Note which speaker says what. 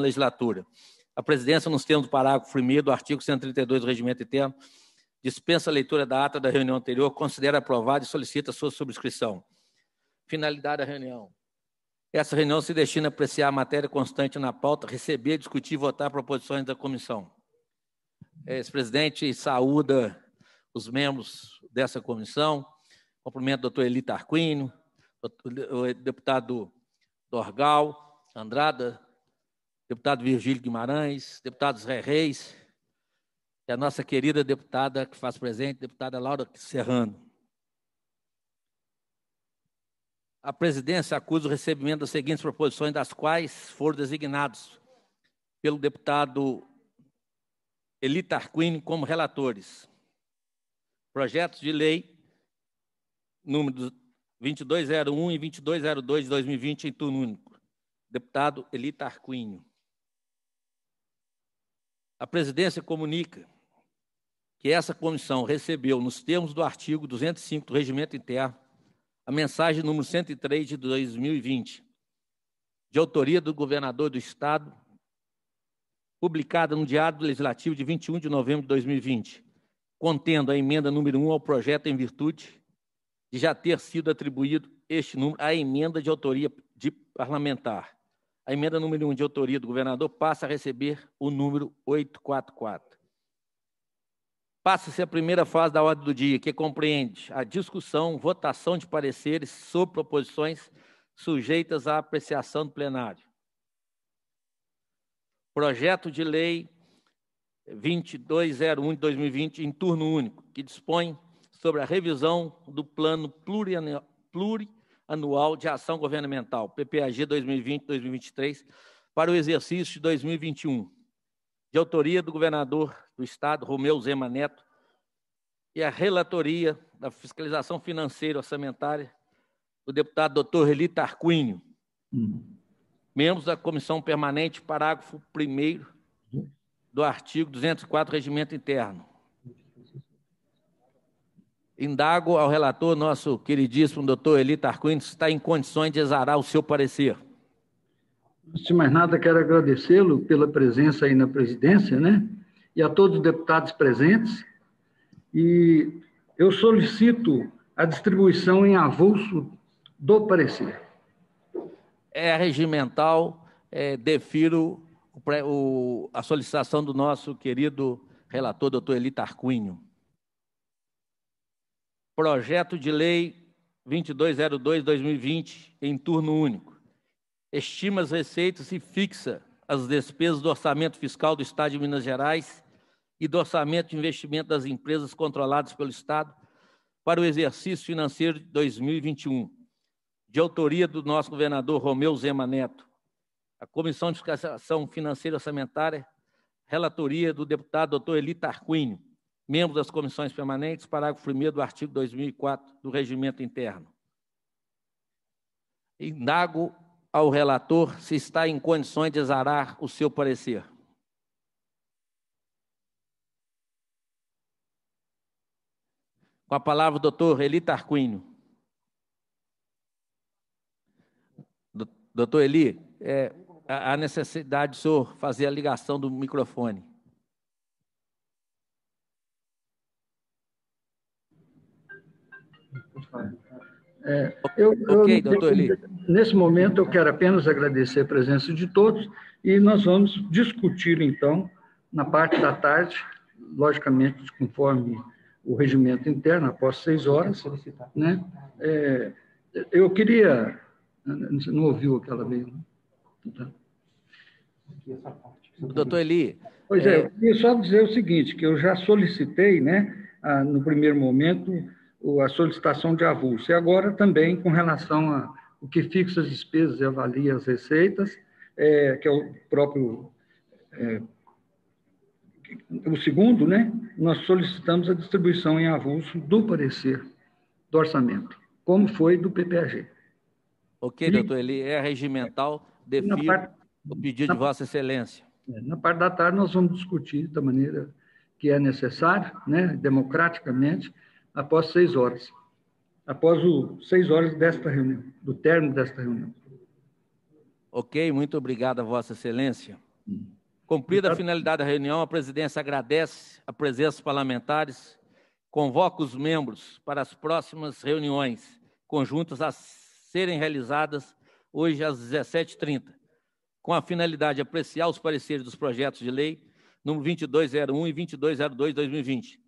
Speaker 1: legislatura. A presidência, nos termos do parágrafo 1 do artigo 132 do Regimento Interno, dispensa a leitura da ata da reunião anterior, considera aprovada e solicita sua subscrição. Finalidade da reunião. Essa reunião se destina a apreciar a matéria constante na pauta, receber, discutir e votar proposições da comissão. Ex-presidente, saúda os membros dessa comissão. Cumprimento o doutor Eli Tarquino, o deputado Dorgal, Andrada, deputado Virgílio Guimarães, deputados Ré Reis, e a nossa querida deputada que faz presente, deputada Laura Serrano. A presidência acusa o recebimento das seguintes proposições, das quais foram designados pelo deputado Eli Tarquini como relatores. Projetos de lei número 2201 e 2202 de 2020 em turno único. Deputado Eli Tarquinho a presidência comunica que essa comissão recebeu, nos termos do artigo 205 do Regimento Interno, a mensagem número 103 de 2020, de autoria do governador do Estado, publicada no Diário Legislativo de 21 de novembro de 2020, contendo a emenda número 1 ao projeto em virtude de já ter sido atribuído este número à emenda de autoria de parlamentar, a emenda número 1 de autoria do governador passa a receber o número 844. Passa-se a primeira fase da ordem do dia, que compreende a discussão, votação de pareceres sobre proposições sujeitas à apreciação do plenário. Projeto de Lei 2201 de 2020, em turno único, que dispõe sobre a revisão do plano plurianual, plurianual Anual de Ação Governamental, PPAG 2020-2023, para o exercício de 2021, de autoria do governador do Estado, Romeu Zema Neto, e a relatoria da fiscalização financeira orçamentária do deputado doutor Eli Tarquinho, hum. membros da Comissão Permanente, parágrafo 1 hum. do artigo 204 Regimento Interno, Indago ao relator, nosso queridíssimo doutor Eli Tarquini, se está em condições de exarar o seu parecer.
Speaker 2: Antes de mais nada, quero agradecê-lo pela presença aí na presidência, né? E a todos os deputados presentes. E eu solicito a distribuição em avulso do parecer.
Speaker 1: É regimental, é, defiro o, o, a solicitação do nosso querido relator, doutor Eli Tarquinho projeto de lei 2202-2020 em turno único. Estima as receitas e fixa as despesas do orçamento fiscal do Estado de Minas Gerais e do orçamento de investimento das empresas controladas pelo Estado para o exercício financeiro de 2021, de autoria do nosso governador Romeu Zema Neto. A Comissão de Fiscalização Financeira e Orçamentária, relatoria do deputado doutor Eli Tarquínio membro das comissões permanentes, parágrafo 1 do artigo 2004 do Regimento Interno. Indago ao relator se está em condições de exarar o seu parecer. Com a palavra o doutor Eli Tarquínio. Doutor Eli, é, a necessidade do senhor fazer a ligação do microfone.
Speaker 2: É, eu, ok, doutor Eli. Nesse momento, eu quero apenas agradecer a presença de todos e nós vamos discutir, então, na parte da tarde, logicamente, conforme o regimento interno, após seis horas. Né? É, eu queria. Não ouviu aquela vez, né? Então,
Speaker 1: tá. Doutor Eli. Pois é, é, eu
Speaker 2: queria só dizer o seguinte: que eu já solicitei, né, no primeiro momento, a solicitação de avulso. E agora também com relação a o que fixa as despesas e avalia as receitas, é, que é o próprio é, o segundo, né? Nós solicitamos a distribuição em avulso do parecer do orçamento, como foi do PPAG.
Speaker 1: Ok, e, doutor Eli, é regimental, defina o pedido na, de Vossa Excelência.
Speaker 2: É, na parte da tarde, nós vamos discutir da maneira que é necessário, né, democraticamente, após seis horas, após o seis horas desta reunião, do término desta reunião.
Speaker 1: Ok, muito obrigado, Vossa Excelência. Hum. Cumprida a finalidade da reunião, a presidência agradece a presença dos parlamentares, convoca os membros para as próximas reuniões conjuntas a serem realizadas hoje às 17h30, com a finalidade de apreciar os pareceres dos projetos de lei número 2201 e 2202 2020